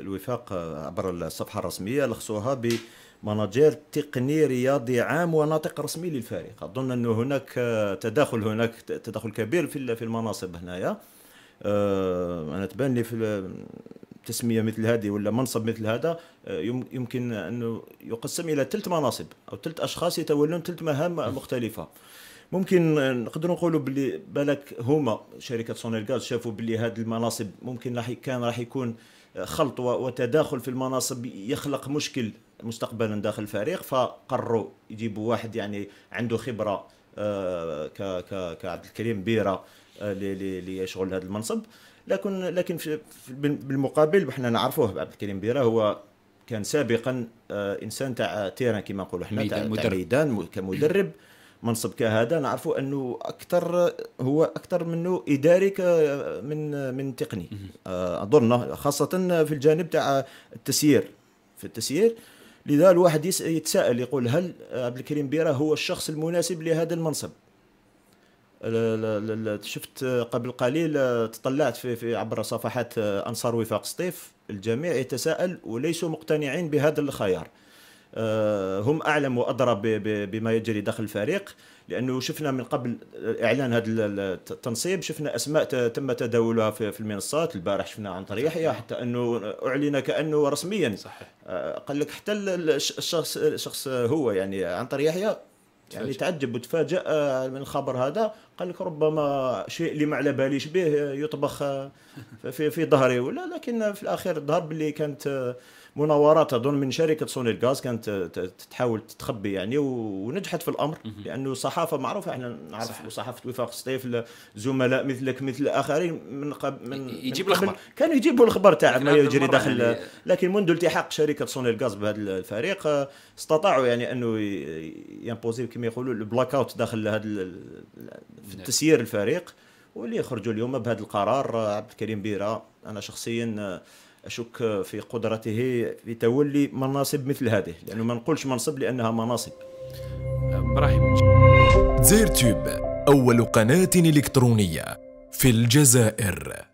الوفاق عبر الصفحه الرسميه لخصوها بمناجير تقني رياضي عام وناطق رسمي للفريق اظن انه هناك تداخل هناك تداخل كبير في في المناصب هنايا آه، انا تبان لي في تسميه مثل هذه ولا منصب مثل هذا آه، يمكن انه يقسم الى ثلث مناصب او ثلث اشخاص يتولون ثلث مهام مختلفه ممكن نقدروا نقولوا باللي بالك هما شركه غاز شافوا باللي هذه المناصب ممكن راح كان راح يكون خلط وتداخل في المناصب يخلق مشكل مستقبلا داخل الفريق فقرروا يجيبوا واحد يعني عنده خبره آه، ك ك كعبد الكريم بيره آه، ليشغل هذا المنصب لكن لكن بالمقابل وحنا نعرفوه عبد الكريم بيره هو كان سابقا آه، انسان تاع تيران كما نقولوا حنا تاع ميدان كمدرب منصب كهذا نعرفوا انه اكثر هو اكثر منه اداري من من تقني آه، اظن خاصه في الجانب تاع التسيير في التسيير لذا الواحد يتساءل يقول هل عبد الكريم بيرا هو الشخص المناسب لهذا المنصب شفت قبل قليل تطلعت في, في عبر صفحات انصار وفاق سطيف الجميع يتساءل وليسوا مقتنعين بهذا الخيار آه، هم اعلم وادرى بما يجري داخل الفريق لانه شفنا من قبل اعلان هذا التنصيب شفنا اسماء تم تداولها في المنصات البارح شفنا طريق يحيى حتى انه اعلن كانه رسميا صحيح آه، قال لك حتى الشخص الشخص هو يعني طريق يحيى يعني تعجب وتفاجأ آه، من الخبر هذا قال لك ربما شيء اللي ما على باليش به يطبخ في في ظهري ولا لكن في الاخير ظهر باللي كانت مناورات اظن من شركه سوني الغاز كانت تحاول تتخبي يعني ونجحت في الامر لانه الصحافه معروفه احنا نعرف صحافه وفاق سطيف زملاء مثلك مثل اخرين من قبل من يجيب الاخبار كانوا يجيبوا الاخبار تاع ما يجري داخل يعني لكن منذ التحاق شركه سوني الغاز بهذا الفريق استطاعوا يعني انه يمبوزي كما يقولوا البلاك اوت داخل هذا في نعم. تسيير الفريق واللي يخرجوا اليوم بهذا القرار عبد الكريم بيرا انا شخصيا اشك في قدرته في تولي مناصب مثل هذه لانه ما نقولش منصب لانها مناصب ابراهيم زير تيوب اول قناه الكترونيه في الجزائر